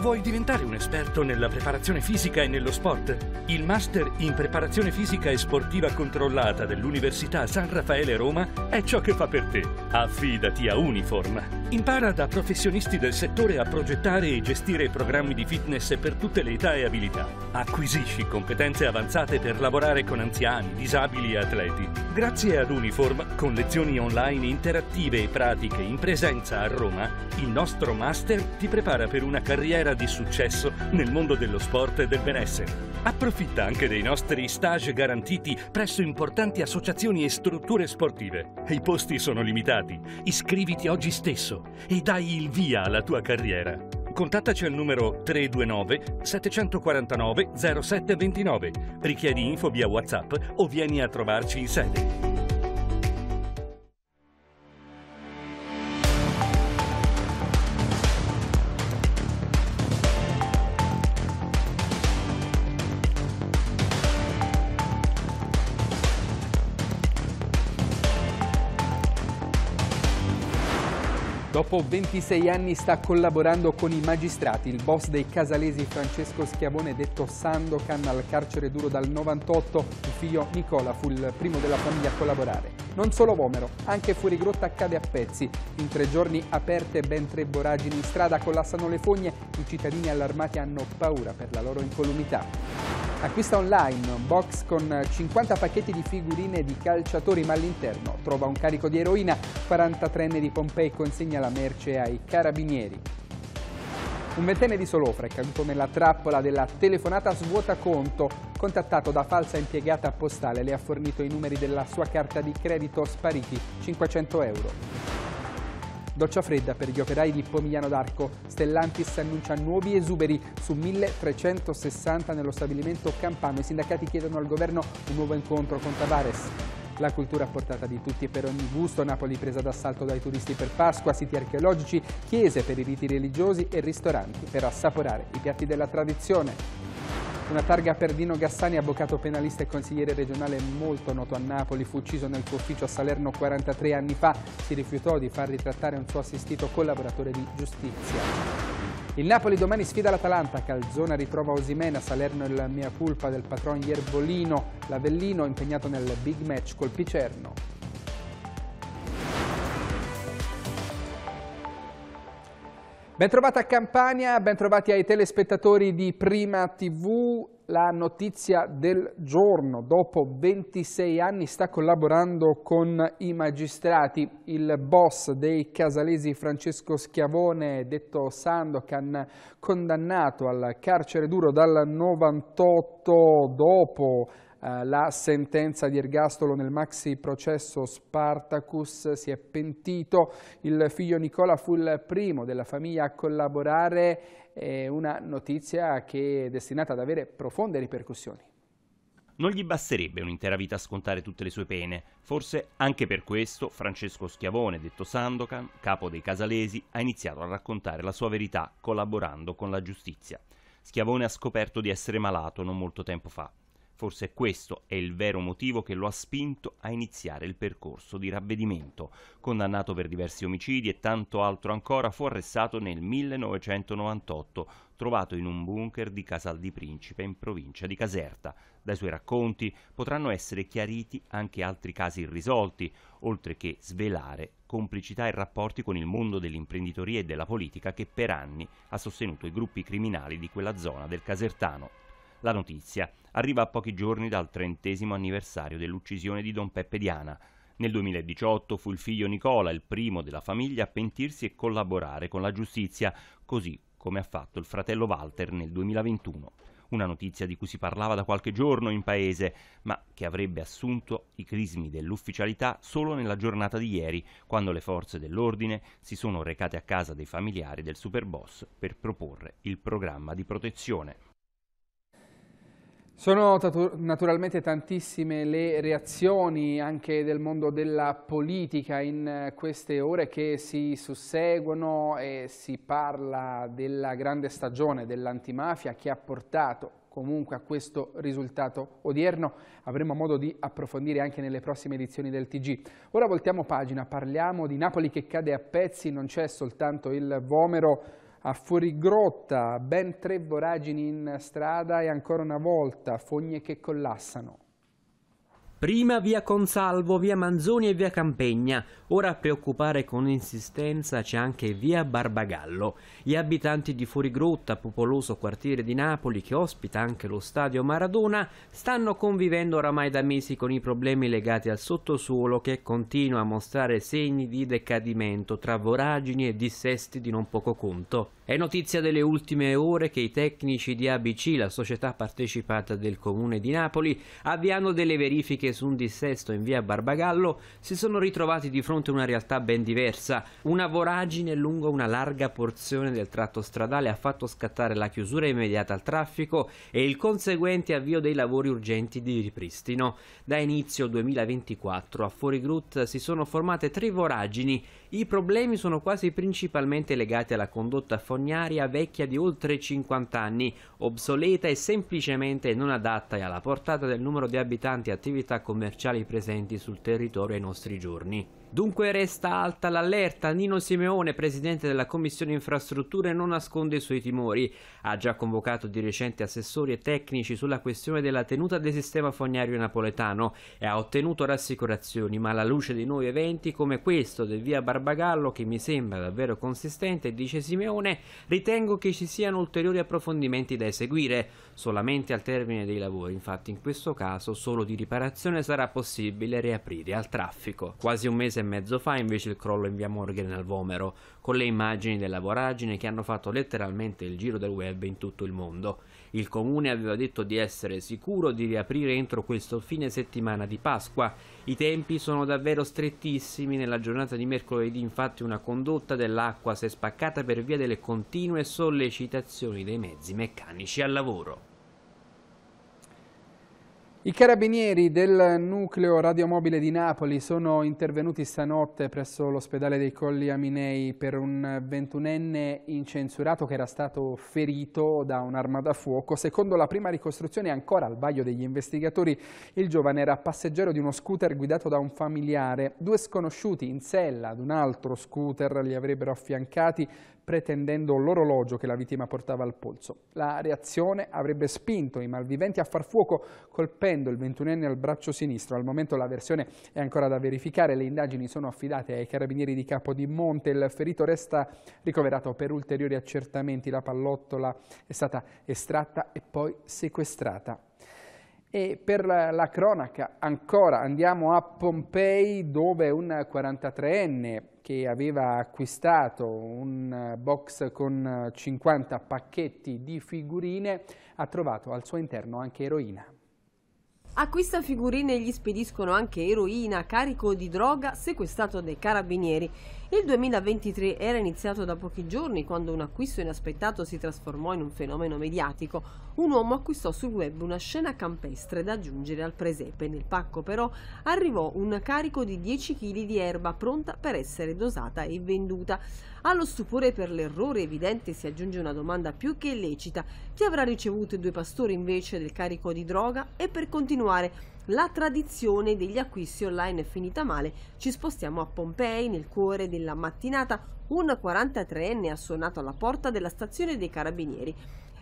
Vuoi diventare un esperto nella preparazione fisica e nello sport? Il Master in Preparazione Fisica e Sportiva Controllata dell'Università San Raffaele Roma è ciò che fa per te. Affidati a Uniform. Impara da professionisti del settore a progettare e gestire programmi di fitness per tutte le età e abilità. Acquisisci competenze avanzate per lavorare con anziani, disabili e atleti. Grazie ad Uniform, con lezioni online interattive e pratiche in presenza a Roma, il nostro Master ti prepara per una carriera carriera di successo nel mondo dello sport e del benessere. Approfitta anche dei nostri stage garantiti presso importanti associazioni e strutture sportive. I posti sono limitati. Iscriviti oggi stesso e dai il via alla tua carriera. Contattaci al numero 329 749 0729. Richiedi info via WhatsApp o vieni a trovarci in sede. dopo 26 anni sta collaborando con i magistrati. Il boss dei casalesi Francesco Schiavone, detto Sandocan, al carcere duro dal 98, il figlio Nicola fu il primo della famiglia a collaborare. Non solo Vomero, anche fuori grotta cade a pezzi. In tre giorni aperte ben tre voragini in strada, collassano le fogne, i cittadini allarmati hanno paura per la loro incolumità. Acquista online un box con 50 pacchetti di figurine di calciatori ma all'interno trova un carico di eroina, 43enne di Pompei consegna la merce ai carabinieri. Un ventenne di Solofra è caduto nella trappola della telefonata svuota conto. Contattato da falsa impiegata postale, le ha fornito i numeri della sua carta di credito spariti, 500 euro. Doccia fredda per gli operai di Pomigliano d'Arco. Stellantis annuncia nuovi esuberi su 1360 nello stabilimento campano. I sindacati chiedono al governo un nuovo incontro con Tavares. La cultura a portata di tutti e per ogni gusto, Napoli presa d'assalto dai turisti per Pasqua, siti archeologici, chiese per i riti religiosi e ristoranti per assaporare i piatti della tradizione. Una targa per Dino Gassani, avvocato penalista e consigliere regionale molto noto a Napoli, fu ucciso nel suo ufficio a Salerno 43 anni fa. Si rifiutò di far ritrattare un suo assistito collaboratore di giustizia. Il Napoli domani sfida l'Atalanta, Calzona ritrova Osimena, Salerno il mia culpa del patron Iervolino, l'Avellino impegnato nel big match col Picerno. Bentrovata a Campania, bentrovati ai telespettatori di Prima TV. La notizia del giorno, dopo 26 anni sta collaborando con i magistrati. Il boss dei casalesi Francesco Schiavone, detto Sandocan, condannato al carcere duro dal 98 dopo eh, la sentenza di ergastolo nel maxi processo Spartacus, si è pentito, il figlio Nicola fu il primo della famiglia a collaborare, eh, una notizia che è destinata ad avere profonde ripercussioni. Non gli basterebbe un'intera vita a scontare tutte le sue pene. Forse anche per questo Francesco Schiavone, detto Sandokan, capo dei Casalesi, ha iniziato a raccontare la sua verità collaborando con la giustizia. Schiavone ha scoperto di essere malato non molto tempo fa. Forse questo è il vero motivo che lo ha spinto a iniziare il percorso di ravvedimento. Condannato per diversi omicidi e tanto altro ancora, fu arrestato nel 1998, trovato in un bunker di Casal di Principe in provincia di Caserta. Dai suoi racconti potranno essere chiariti anche altri casi irrisolti, oltre che svelare complicità e rapporti con il mondo dell'imprenditoria e della politica che per anni ha sostenuto i gruppi criminali di quella zona del Casertano. La notizia arriva a pochi giorni dal trentesimo anniversario dell'uccisione di Don Peppe Diana. Nel 2018 fu il figlio Nicola, il primo della famiglia, a pentirsi e collaborare con la giustizia, così come ha fatto il fratello Walter nel 2021 una notizia di cui si parlava da qualche giorno in paese, ma che avrebbe assunto i crismi dell'ufficialità solo nella giornata di ieri, quando le forze dell'ordine si sono recate a casa dei familiari del superboss per proporre il programma di protezione. Sono naturalmente tantissime le reazioni anche del mondo della politica in eh, queste ore che si susseguono e si parla della grande stagione dell'antimafia che ha portato comunque a questo risultato odierno. Avremo modo di approfondire anche nelle prossime edizioni del TG. Ora voltiamo pagina, parliamo di Napoli che cade a pezzi, non c'è soltanto il Vomero a Fuorigrotta, ben tre voragini in strada e ancora una volta fogne che collassano. Prima via Consalvo, via Manzoni e via Campegna, ora a preoccupare con insistenza c'è anche via Barbagallo. Gli abitanti di Fuorigrotta, popoloso quartiere di Napoli che ospita anche lo stadio Maradona, stanno convivendo oramai da mesi con i problemi legati al sottosuolo che continua a mostrare segni di decadimento tra voragini e dissesti di non poco conto. È notizia delle ultime ore che i tecnici di ABC, la società partecipata del comune di Napoli, avviano delle verifiche che su un dissesto in via Barbagallo si sono ritrovati di fronte a una realtà ben diversa. Una voragine lungo una larga porzione del tratto stradale ha fatto scattare la chiusura immediata al traffico e il conseguente avvio dei lavori urgenti di ripristino. Da inizio 2024 a Fuorigrut si sono formate tre voragini i problemi sono quasi principalmente legati alla condotta fognaria vecchia di oltre 50 anni, obsoleta e semplicemente non adatta e alla portata del numero di abitanti e attività commerciali presenti sul territorio ai nostri giorni. Dunque resta alta l'allerta, Nino Simeone, presidente della Commissione Infrastrutture, non nasconde i suoi timori. Ha già convocato di recente assessori e tecnici sulla questione della tenuta del sistema fognario napoletano e ha ottenuto rassicurazioni, ma alla luce di nuovi eventi come questo del via Barbarossa Barbagallo che mi sembra davvero consistente, dice Simeone, ritengo che ci siano ulteriori approfondimenti da eseguire solamente al termine dei lavori, infatti in questo caso solo di riparazione sarà possibile riaprire al traffico. Quasi un mese e mezzo fa invece il crollo in via Morgan al Vomero, con le immagini della voragine che hanno fatto letteralmente il giro del web in tutto il mondo. Il comune aveva detto di essere sicuro di riaprire entro questo fine settimana di Pasqua. I tempi sono davvero strettissimi. Nella giornata di mercoledì infatti una condotta dell'acqua si è spaccata per via delle continue sollecitazioni dei mezzi meccanici al lavoro. I carabinieri del nucleo radiomobile di Napoli sono intervenuti stanotte presso l'ospedale dei Colli Aminei per un ventunenne incensurato che era stato ferito da un'arma da fuoco. Secondo la prima ricostruzione, ancora al vaglio degli investigatori, il giovane era passeggero di uno scooter guidato da un familiare. Due sconosciuti in sella ad un altro scooter li avrebbero affiancati pretendendo l'orologio che la vittima portava al polso. La reazione avrebbe spinto i malviventi a far fuoco colpendo il 21enne al braccio sinistro. Al momento la versione è ancora da verificare, le indagini sono affidate ai carabinieri di Capodimonte, il ferito resta ricoverato per ulteriori accertamenti, la pallottola è stata estratta e poi sequestrata. E per la, cronaca ancora andiamo a Pompei dove un 43enne che aveva acquistato un eh, box con 50 eh, pacchetti di figurine ha trovato al suo interno anche eroina. Acquista figurine e gli spediscono anche eroina carico di droga sequestrato dai carabinieri. Il 2023 era iniziato da pochi giorni quando un acquisto inaspettato si trasformò in un fenomeno mediatico. Un uomo acquistò sul web una scena campestre da aggiungere al presepe. Nel pacco però arrivò un carico di 10 kg di erba pronta per essere dosata e venduta. Allo stupore per l'errore evidente si aggiunge una domanda più che illecita. Chi avrà ricevuto i due pastori invece del carico di droga? E per continuare la tradizione degli acquisti online è finita male. Ci spostiamo a Pompei nel cuore della mattinata. Un 43enne ha suonato alla porta della stazione dei carabinieri.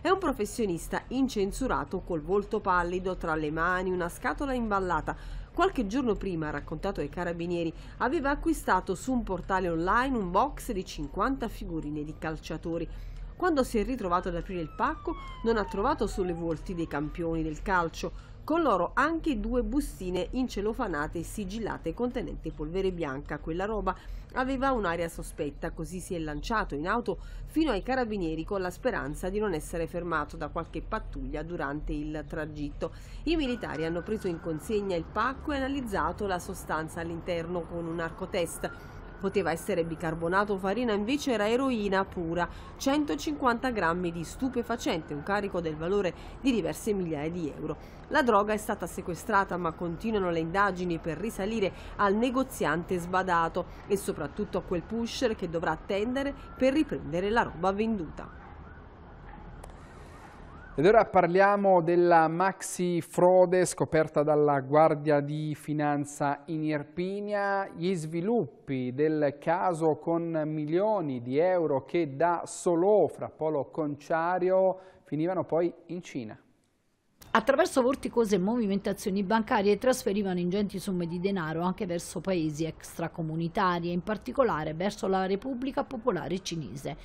È un professionista incensurato col volto pallido, tra le mani una scatola imballata. Qualche giorno prima, raccontato ai carabinieri, aveva acquistato su un portale online un box di 50 figurine di calciatori. Quando si è ritrovato ad aprire il pacco, non ha trovato solo i volti dei campioni del calcio, con loro anche due bustine incelofanate sigillate contenenti polvere bianca, quella roba Aveva un'aria sospetta, così si è lanciato in auto fino ai carabinieri con la speranza di non essere fermato da qualche pattuglia durante il tragitto. I militari hanno preso in consegna il pacco e analizzato la sostanza all'interno con un arco test. Poteva essere bicarbonato o farina, invece era eroina pura, 150 grammi di stupefacente, un carico del valore di diverse migliaia di euro. La droga è stata sequestrata ma continuano le indagini per risalire al negoziante sbadato e soprattutto a quel pusher che dovrà attendere per riprendere la roba venduta. Ed ora parliamo della maxi frode scoperta dalla Guardia di Finanza in Irpinia, gli sviluppi del caso con milioni di euro che da solo fra Polo Conciario, finivano poi in Cina. Attraverso vorticose movimentazioni bancarie trasferivano ingenti somme di denaro anche verso paesi extracomunitari e in particolare verso la Repubblica Popolare Cinese.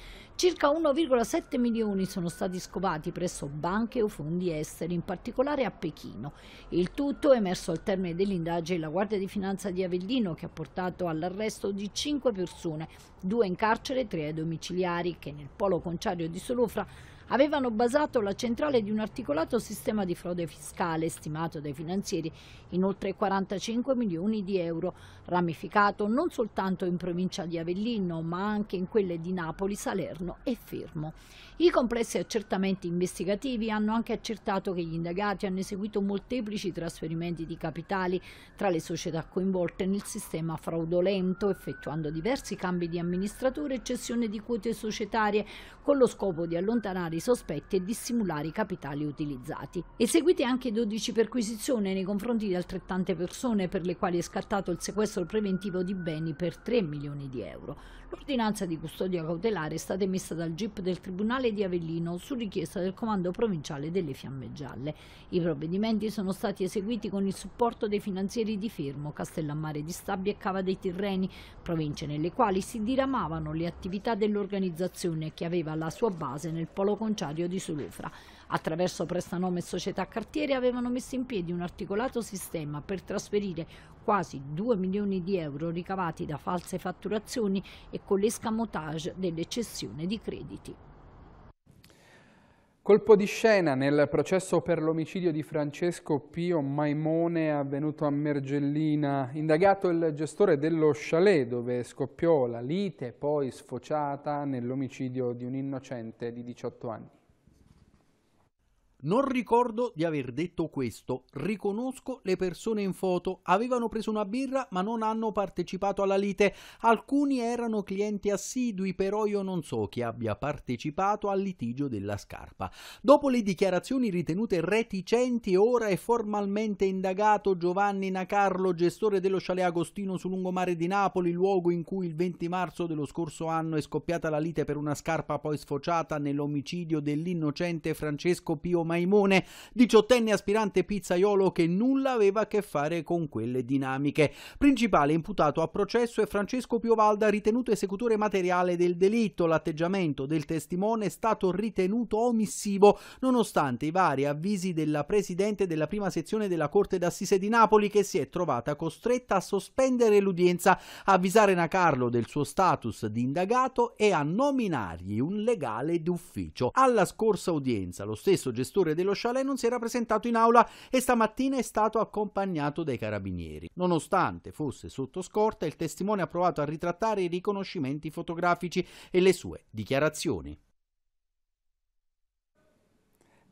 Circa 1,7 milioni sono stati scovati presso banche o fondi esteri, in particolare a Pechino. Il tutto è emerso al termine dell'indagine la Guardia di Finanza di Avellino che ha portato all'arresto di 5 persone, due in carcere e tre ai domiciliari, che nel polo conciario di Solofra avevano basato la centrale di un articolato sistema di frode fiscale stimato dai finanzieri in oltre 45 milioni di euro, ramificato non soltanto in provincia di Avellino ma anche in quelle di Napoli, Salerno e fermo i complessi accertamenti investigativi hanno anche accertato che gli indagati hanno eseguito molteplici trasferimenti di capitali tra le società coinvolte nel sistema fraudolento, effettuando diversi cambi di amministratore e cessione di quote societarie con lo scopo di allontanare i sospetti e dissimulare i capitali utilizzati. Eseguite anche 12 perquisizioni nei confronti di altrettante persone per le quali è scattato il sequestro preventivo di beni per 3 milioni di euro. L'ordinanza di custodia cautelare è stata emessa dal GIP del Tribunale di Avellino su richiesta del Comando Provinciale delle Fiamme Gialle. I provvedimenti sono stati eseguiti con il supporto dei finanzieri di Fermo, Castellammare di Stabia e Cava dei Tirreni, province nelle quali si diramavano le attività dell'organizzazione che aveva la sua base nel polo conciario di Solofra. Attraverso prestanome e società cartiere avevano messo in piedi un articolato sistema per trasferire quasi 2 milioni di euro ricavati da false fatturazioni e con l'escamotage dell'eccessione di crediti. Colpo di scena nel processo per l'omicidio di Francesco Pio Maimone avvenuto a Mergellina, indagato il gestore dello chalet dove scoppiò la lite poi sfociata nell'omicidio di un innocente di 18 anni. Non ricordo di aver detto questo, riconosco le persone in foto, avevano preso una birra ma non hanno partecipato alla lite, alcuni erano clienti assidui però io non so chi abbia partecipato al litigio della scarpa. Dopo le dichiarazioni ritenute reticenti ora è formalmente indagato Giovanni Nacarlo, gestore dello chalet Agostino sul lungomare di Napoli, luogo in cui il 20 marzo dello scorso anno è scoppiata la lite per una scarpa poi sfociata nell'omicidio dell'innocente Francesco Pio Maimone, diciottenne aspirante pizzaiolo che nulla aveva a che fare con quelle dinamiche. Principale imputato a processo è Francesco Piovalda, ritenuto esecutore materiale del delitto. L'atteggiamento del testimone è stato ritenuto omissivo, nonostante i vari avvisi della presidente della prima sezione della Corte d'Assise di Napoli, che si è trovata costretta a sospendere l'udienza, avvisare Nacarlo del suo status di indagato e a nominargli un legale d'ufficio. Alla scorsa udienza, lo stesso gestore direttore dello chalet non si era presentato in aula e stamattina è stato accompagnato dai carabinieri. Nonostante fosse sotto scorta, il testimone ha provato a ritrattare i riconoscimenti fotografici e le sue dichiarazioni.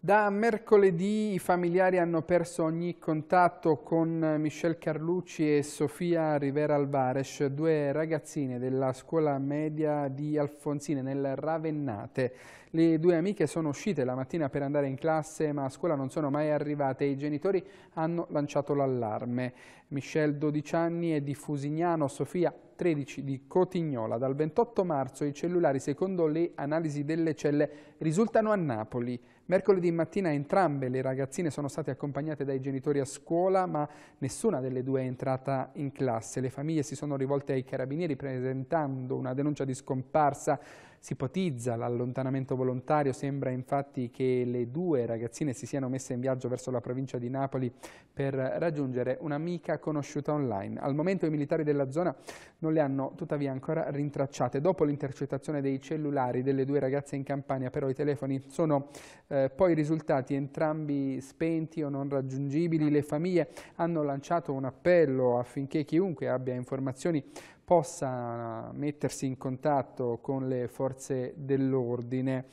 Da mercoledì i familiari hanno perso ogni contatto con Michel Carlucci e Sofia Rivera Alvarez, due ragazzine della scuola media di Alfonsine nel Ravennate. Le due amiche sono uscite la mattina per andare in classe ma a scuola non sono mai arrivate e i genitori hanno lanciato l'allarme. Michel 12 anni e di Fusignano Sofia 13 di Cotignola. Dal 28 marzo i cellulari, secondo le analisi delle celle, risultano a Napoli. Mercoledì mattina entrambe le ragazzine sono state accompagnate dai genitori a scuola, ma nessuna delle due è entrata in classe. Le famiglie si sono rivolte ai carabinieri presentando una denuncia di scomparsa. Si ipotizza l'allontanamento volontario, sembra infatti che le due ragazzine si siano messe in viaggio verso la provincia di Napoli per raggiungere un'amica conosciuta online. Al momento i militari della zona non le hanno tuttavia ancora rintracciate. Dopo l'intercettazione dei cellulari delle due ragazze in Campania, però i telefoni sono eh, poi risultati entrambi spenti o non raggiungibili. Le famiglie hanno lanciato un appello affinché chiunque abbia informazioni possa eh, mettersi in contatto con le forze dell'ordine.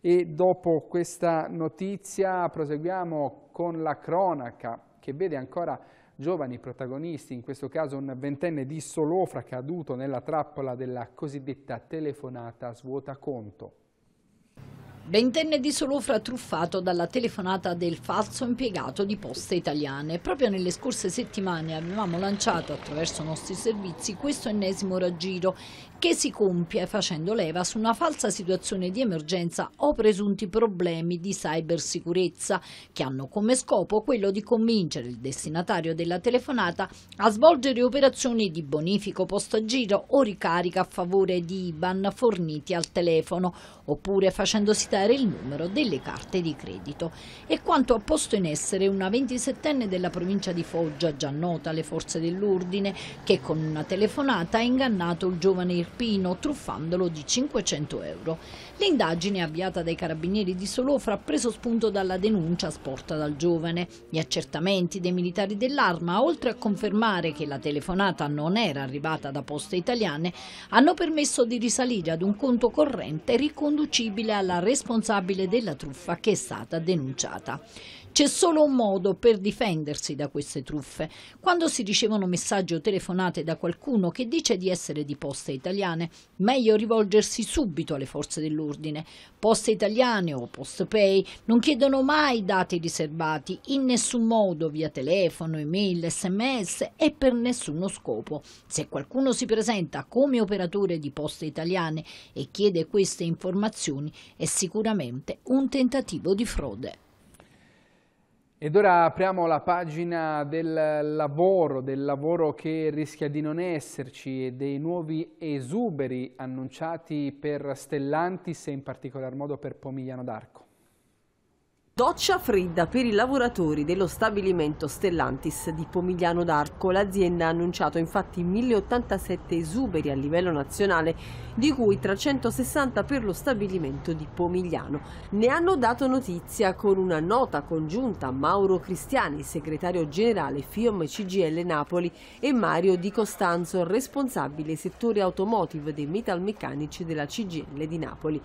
E dopo questa notizia proseguiamo con la cronaca che vede ancora giovani protagonisti, in questo caso un ventenne di Solofra caduto nella trappola della cosiddetta telefonata svuota conto. Ventenne di Solofra truffato dalla telefonata del falso impiegato di Poste Italiane. Proprio nelle scorse settimane avevamo lanciato attraverso i nostri servizi questo ennesimo raggiro che si compie facendo leva su una falsa situazione di emergenza o presunti problemi di cybersicurezza che hanno come scopo quello di convincere il destinatario della telefonata a svolgere operazioni di bonifico post-giro o ricarica a favore di IBAN forniti al telefono oppure facendosi aumentare il numero delle carte di credito. È quanto ha posto in essere una 27enne della provincia di Foggia, già nota alle forze dell'ordine, che con una telefonata ha ingannato il giovane Irpino truffandolo di 500 euro. L'indagine avviata dai carabinieri di Solofra ha preso spunto dalla denuncia sporta dal giovane. Gli accertamenti dei militari dell'arma, oltre a confermare che la telefonata non era arrivata da poste italiane, hanno permesso di risalire ad un conto corrente riconducibile alla responsabile della truffa che è stata denunciata. C'è solo un modo per difendersi da queste truffe. Quando si ricevono messaggi o telefonate da qualcuno che dice di essere di poste italiane, meglio rivolgersi subito alle forze dell'ordine. Poste italiane o postpay non chiedono mai dati riservati, in nessun modo via telefono, email, sms e per nessuno scopo. Se qualcuno si presenta come operatore di poste italiane e chiede queste informazioni, è sicuramente un tentativo di frode. Ed ora apriamo la pagina del lavoro, del lavoro che rischia di non esserci e dei nuovi esuberi annunciati per Stellantis e in particolar modo per Pomigliano d'Arco. Doccia fredda per i lavoratori dello stabilimento Stellantis di Pomigliano d'Arco. L'azienda ha annunciato infatti 1087 esuberi a livello nazionale, di cui 360 per lo stabilimento di Pomigliano. Ne hanno dato notizia con una nota congiunta Mauro Cristiani, segretario generale FIOM CGL Napoli, e Mario Di Costanzo, responsabile settore automotive dei metalmeccanici della CGL di Napoli.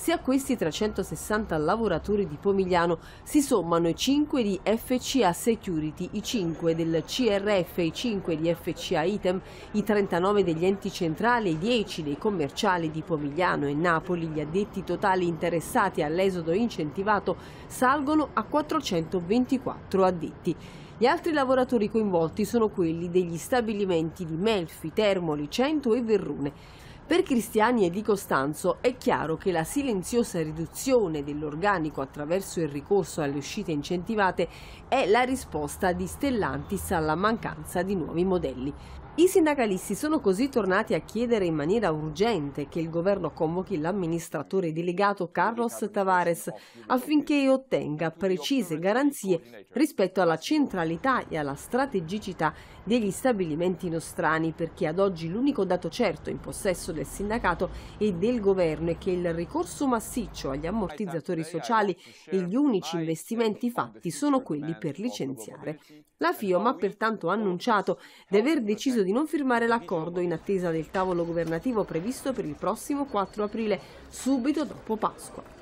Se a questi 360 lavoratori di Pomigliano si sommano i 5 di FCA Security, i 5 del CRF, i 5 di FCA Item, i 39 degli enti centrali, i 10 dei commerciali di Pomigliano e Napoli, gli addetti totali interessati all'esodo incentivato salgono a 424 addetti. Gli altri lavoratori coinvolti sono quelli degli stabilimenti di Melfi, Termoli, Cento e Verrune. Per Cristiani e Di Costanzo è chiaro che la silenziosa riduzione dell'organico attraverso il ricorso alle uscite incentivate è la risposta di Stellantis alla mancanza di nuovi modelli. I sindacalisti sono così tornati a chiedere in maniera urgente che il governo convochi l'amministratore delegato Carlos Tavares affinché ottenga precise garanzie rispetto alla centralità e alla strategicità degli stabilimenti nostrani, perché ad oggi l'unico dato certo in possesso del sindacato e del governo è che il ricorso massiccio agli ammortizzatori sociali e gli unici investimenti fatti sono quelli per licenziare. La FIOM ha pertanto annunciato di aver deciso di non firmare l'accordo in attesa del tavolo governativo previsto per il prossimo 4 aprile, subito dopo Pasqua.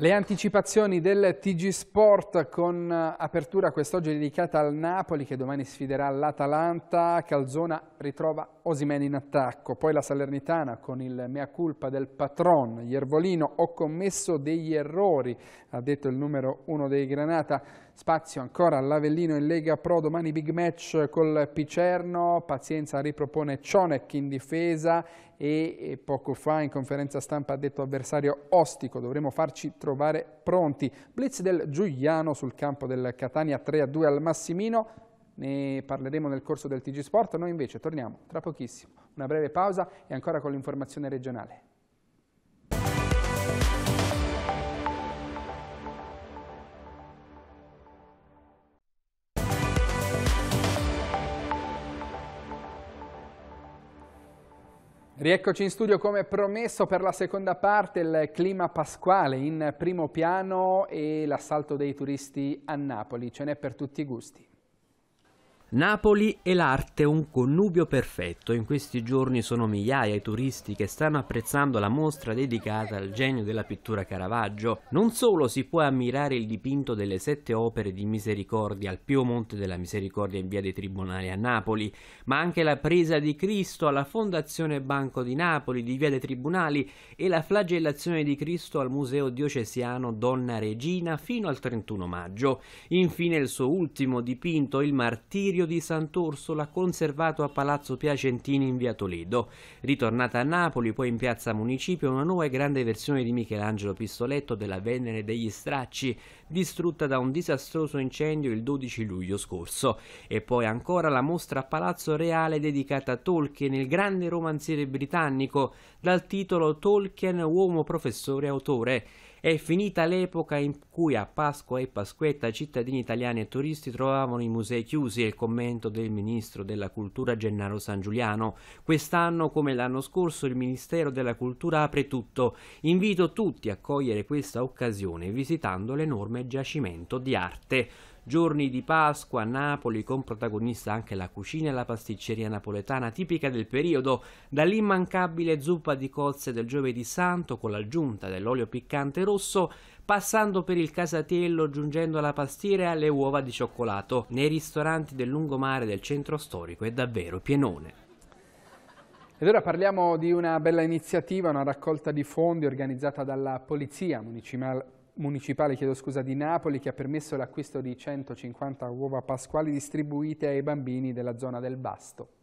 Le anticipazioni del TG Sport con eh, apertura quest'oggi dedicata al Napoli che domani sfiderà l'Atalanta, Calzona ritrova Osimeni in attacco, poi la Salernitana con il mea culpa del patron, Iervolino ho commesso degli errori, ha detto il numero uno dei Granata, Spazio ancora all'Avellino in Lega Pro, domani big match col Picerno, Pazienza ripropone Cionek in difesa e poco fa in conferenza stampa ha detto avversario ostico, dovremo farci trovare pronti. Blitz del Giuliano sul campo del Catania 3-2 al Massimino, ne parleremo nel corso del TG Sport, noi invece torniamo tra pochissimo, una breve pausa e ancora con l'informazione regionale. Rieccoci in studio come promesso per la seconda parte il clima pasquale in primo piano e l'assalto dei turisti a Napoli, ce n'è per tutti i gusti. Napoli e l'arte un connubio perfetto. In questi giorni sono migliaia i turisti che stanno apprezzando la mostra dedicata al genio della pittura Caravaggio. Non solo si può ammirare il dipinto delle sette opere di misericordia al Pio della Misericordia in via dei Tribunali a Napoli, ma anche la presa di Cristo alla Fondazione Banco di Napoli di via dei Tribunali e la flagellazione di Cristo al Museo Diocesiano Donna Regina fino al 31 maggio. Infine il suo ultimo dipinto, il Martirio Concilio di Sant'Orsola conservato a Palazzo Piacentini in via Toledo. Ritornata a Napoli, poi in piazza Municipio, una nuova e grande versione di Michelangelo Pistoletto della Venere degli Stracci, distrutta da un disastroso incendio il 12 luglio scorso. E poi ancora la mostra a Palazzo Reale dedicata a Tolkien, il grande romanziere britannico, dal titolo Tolkien, uomo professore autore è finita l'epoca in cui a Pasqua e Pasquetta cittadini italiani e turisti trovavano i musei chiusi e il commento del ministro della cultura Gennaro San Giuliano. Quest'anno, come l'anno scorso, il Ministero della Cultura apre tutto. Invito tutti a cogliere questa occasione visitando l'enorme giacimento di arte. Giorni di Pasqua a Napoli con protagonista anche la cucina e la pasticceria napoletana tipica del periodo, dall'immancabile zuppa di cozze del giovedì santo con l'aggiunta dell'olio piccante rosso, passando per il casatiello giungendo alla pastiera e alle uova di cioccolato, nei ristoranti del lungomare del centro storico è davvero pienone. Ed ora parliamo di una bella iniziativa, una raccolta di fondi organizzata dalla Polizia Municipale municipale scusa, di Napoli che ha permesso l'acquisto di 150 uova pasquali distribuite ai bambini della zona del Basto.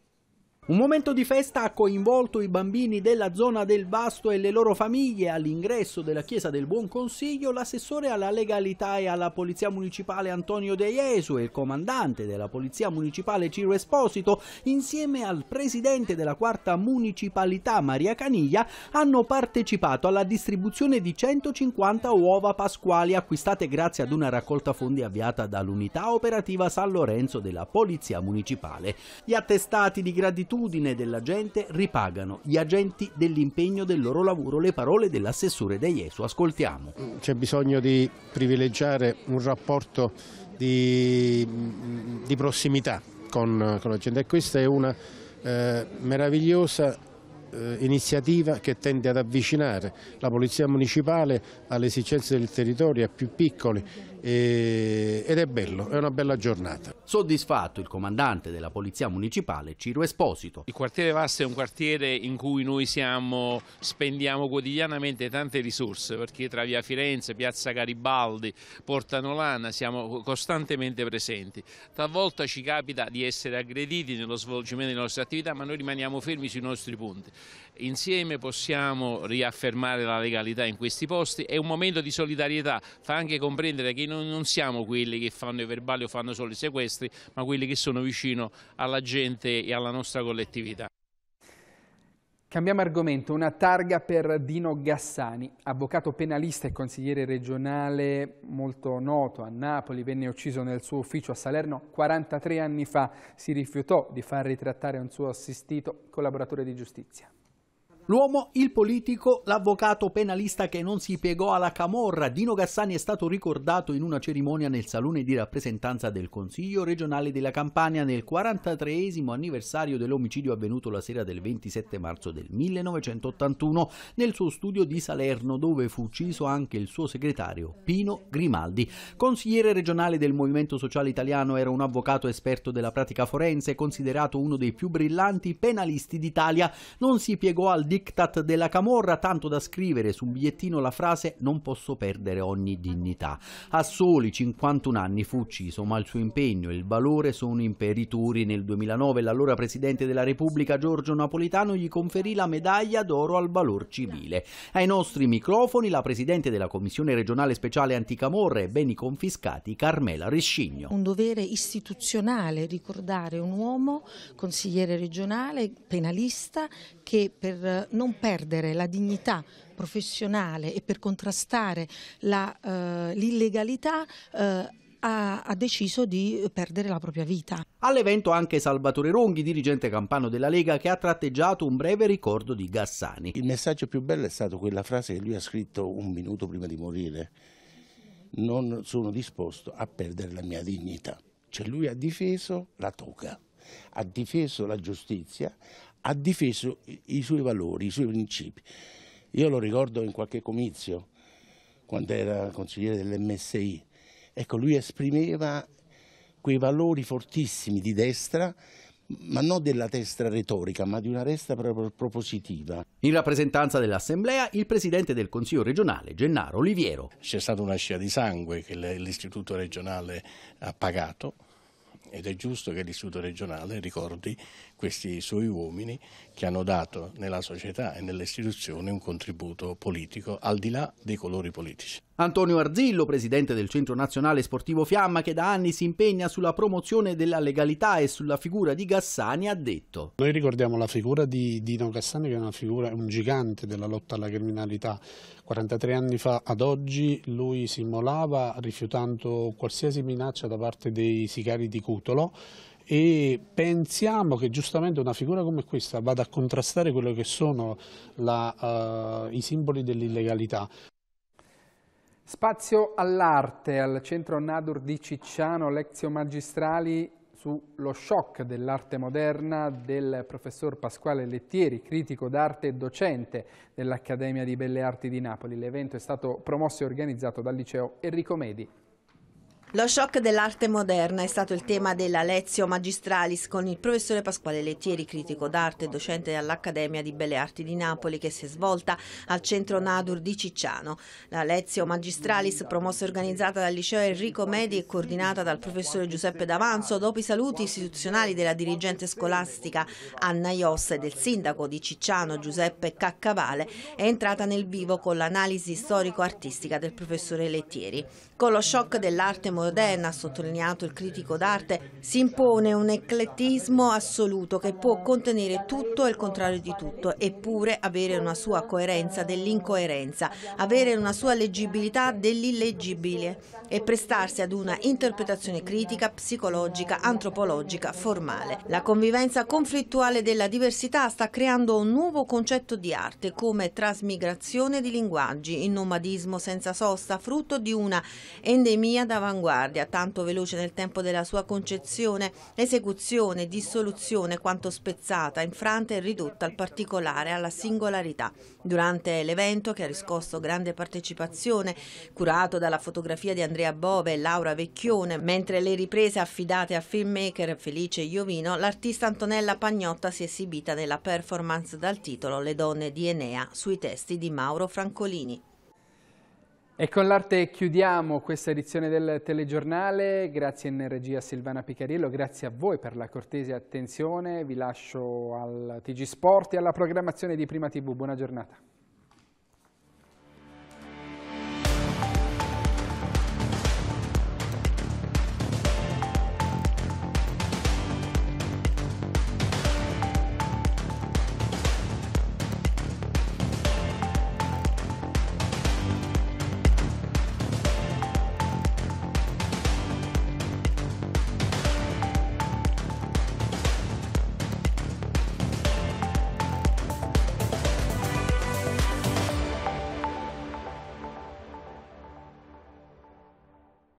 Un momento di festa ha coinvolto i bambini della zona del Vasto e le loro famiglie. All'ingresso della Chiesa del Buon Consiglio l'assessore alla legalità e alla Polizia Municipale Antonio De Jesu e il comandante della Polizia Municipale Ciro Esposito, insieme al presidente della quarta municipalità Maria Caniglia, hanno partecipato alla distribuzione di 150 uova pasquali acquistate grazie ad una raccolta fondi avviata dall'unità operativa San Lorenzo della Polizia Municipale. Gli attestati di gratitudine gratitudine della gente ripagano gli agenti dell'impegno del loro lavoro le parole dell'assessore De Jesu. Ascoltiamo. C'è bisogno di privilegiare un rapporto di, di prossimità con, con, la gente e questa è una eh, meravigliosa eh, iniziativa che tende ad avvicinare la Polizia Municipale alle esigenze del territorio, a più piccoli ed è bello, è una bella giornata. Soddisfatto il comandante della Polizia Municipale Ciro Esposito. Il quartiere Vasto è un quartiere in cui noi siamo, spendiamo quotidianamente tante risorse perché tra via Firenze, piazza Garibaldi, Porta Nolana siamo costantemente presenti. Talvolta ci capita di essere aggrediti nello svolgimento delle nostre attività ma noi rimaniamo fermi sui nostri punti insieme possiamo riaffermare la legalità in questi posti, è un momento di solidarietà, fa anche comprendere che noi non siamo quelli che fanno i verbali o fanno solo i sequestri, ma quelli che sono vicino alla gente e alla nostra collettività. Cambiamo argomento, una targa per Dino Gassani, avvocato penalista e consigliere regionale molto noto a Napoli, venne ucciso nel suo ufficio a Salerno 43 anni fa, si rifiutò di far ritrattare un suo assistito collaboratore di giustizia. L'uomo, il politico, l'avvocato penalista che non si piegò alla camorra, Dino Gassani è stato ricordato in una cerimonia nel salone di rappresentanza del Consiglio regionale della Campania nel 43 anniversario dell'omicidio avvenuto la sera del 27 marzo del 1981 nel suo studio di Salerno dove fu ucciso anche il suo segretario Pino Grimaldi. Consigliere regionale del Movimento Sociale Italiano era un avvocato esperto della pratica forense, considerato uno dei più brillanti penalisti d'Italia. Non si piegò al diktat della camorra tanto da scrivere su un bigliettino la frase non posso perdere ogni dignità. A soli 51 anni fu ucciso, ma il suo impegno e il valore sono imperituri. Nel 2009 l'allora Presidente della Repubblica Giorgio Napolitano gli conferì la medaglia d'oro al valor civile. Ai nostri microfoni la Presidente della Commissione regionale speciale anticamorra e beni confiscati Carmela Rescigno. Un dovere istituzionale ricordare un uomo, consigliere regionale, penalista, che per non perdere la dignità professionale e per contrastare eh, l'illegalità eh, ha, deciso di perdere la propria vita. All'evento anche Salvatore Ronghi, dirigente campano della Lega, che ha tratteggiato un breve ricordo di Gassani. Il messaggio più bello è stato quella frase che lui ha scritto un minuto prima di morire. Non sono disposto a perdere la mia dignità. Cioè lui ha difeso la toga, ha difeso la giustizia, ha difeso i suoi valori, i suoi principi. Io lo ricordo in qualche comizio, quando era consigliere dell'MSI. Ecco, lui esprimeva quei valori fortissimi di destra, ma non della destra retorica, ma di una destra propositiva. In rappresentanza dell'Assemblea, il presidente del Consiglio regionale, Gennaro Oliviero. C'è stata una scia di sangue che l'istituto regionale ha pagato ed è giusto che l'Istituto regionale ricordi questi suoi uomini che hanno dato nella società e nelle istituzioni un contributo politico al di là dei colori politici. Antonio Arzillo, presidente del Centro Nazionale Sportivo Fiamma, che da anni si impegna sulla promozione della legalità e sulla figura di Gassani, ha detto. Noi ricordiamo la figura di Dino Gassani, che è una figura, un gigante della lotta alla criminalità. 43 anni fa ad oggi lui si immolava rifiutando qualsiasi minaccia da parte dei sicari di Cutolo e pensiamo che giustamente una figura come questa vada a contrastare quello che sono la, uh, i simboli dell'illegalità. Spazio all'arte al Centro Nadur di Cicciano, Lezio Magistrali sullo shock dell'arte moderna del professor Pasquale Lettieri, critico d'arte e docente dell'Accademia di Belle Arti di Napoli. L'evento è stato promosso e organizzato dal liceo Enrico Medi. Lo shock dell'arte moderna è stato il tema della Lezio Magistralis con il professore Pasquale Lettieri, critico d'arte e docente all'Accademia di Belle Arti di Napoli che si è svolta al centro Nadur di Cicciano. La Lezio Magistralis, promossa e organizzata dal liceo Enrico Medi e coordinata dal professore Giuseppe D'Avanzo, dopo i saluti istituzionali della dirigente scolastica Anna Iossa e del sindaco di Cicciano Giuseppe Caccavale, è entrata nel vivo con l'analisi storico-artistica del professore Lettieri. Con lo shock dell'arte moderna, ha sottolineato il critico d'arte, si impone un eclettismo assoluto che può contenere tutto e il contrario di tutto, eppure avere una sua coerenza dell'incoerenza, avere una sua leggibilità dell'illeggibile e prestarsi ad una interpretazione critica, psicologica, antropologica, formale. La convivenza conflittuale della diversità sta creando un nuovo concetto di arte come trasmigrazione di linguaggi, il nomadismo senza sosta, frutto di una Endemia d'avanguardia, tanto veloce nel tempo della sua concezione, esecuzione, dissoluzione, quanto spezzata, infranta e ridotta al particolare, alla singolarità. Durante l'evento, che ha riscosso grande partecipazione, curato dalla fotografia di Andrea Bove e Laura Vecchione, mentre le riprese affidate al filmmaker Felice Iovino, l'artista Antonella Pagnotta si è esibita nella performance dal titolo Le donne di Enea sui testi di Mauro Francolini. E con l'arte chiudiamo questa edizione del telegiornale, grazie in regia Silvana Picariello, grazie a voi per la cortese attenzione, vi lascio al TG Sport e alla programmazione di Prima TV, buona giornata.